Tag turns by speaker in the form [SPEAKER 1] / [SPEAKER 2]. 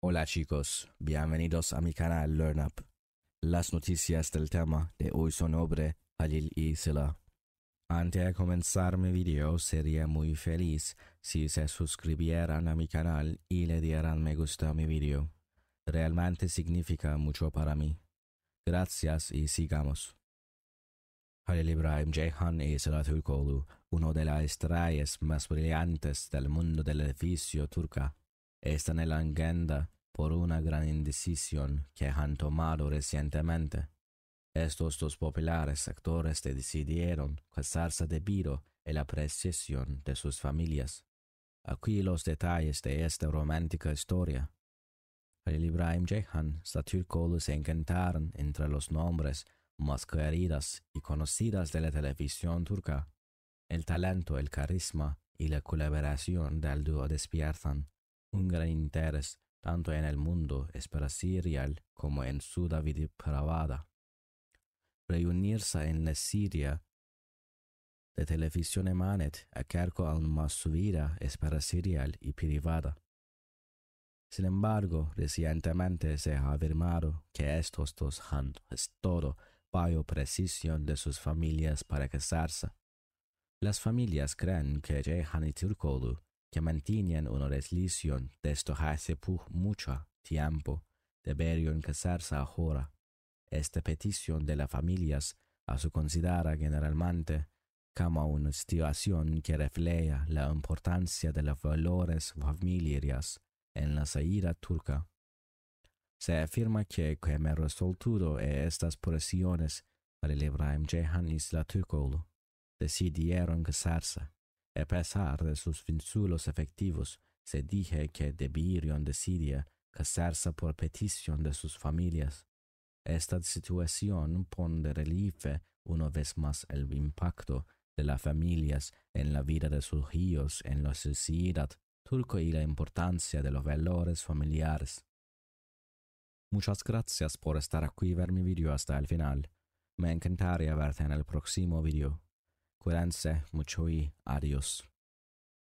[SPEAKER 1] Hola chicos, bienvenidos a mi canal LearnUp. Las noticias del tema de hoy son sobre Halil y Antes de comenzar mi video, sería muy feliz si se suscribieran a mi canal y le dieran me gusta a mi video. Realmente significa mucho para mí. Gracias y sigamos. Halil Ibrahim Ceyhan y Sila uno de las estrellas más brillantes del mundo del edificio turca, están en la agenda por una gran indecisión que han tomado recientemente. Estos dos populares actores decidieron casarse debido a la precisión de sus familias. Aquí los detalles de esta romántica historia. El Ibrahim Jehan kolu se encantaron entre los nombres más queridas y conocidas de la televisión turca. El talento, el carisma y la colaboración del dúo despiertan un gran interés tanto en el mundo sirial como en su David privada. Reunirse en la Siria de televisión emanet acerca aún más su vida serial y privada. Sin embargo, recientemente se ha afirmado que estos dos han estado bajo precisión de sus familias para casarse. Las familias creen que Jehan y que mantenían una relación desde hace mucho tiempo, deberían casarse ahora. Esta petición de las familias a su considera generalmente como una situación que refleja la importancia de los valores familiares en la saída turca. Se afirma que como resultado de estas presiones, el Ibrahim Jehan y decidieron casarse. A pesar de sus finzulos efectivos, se dije que debieron decidir casarse por petición de sus familias. Esta situación pone de relieve una vez más el impacto de las familias en la vida de sus hijos en la sociedad turco y la importancia de los valores familiares. Muchas gracias por estar aquí y ver mi video hasta el final. Me encantaría verte en el próximo video cuídense mucho y adiós.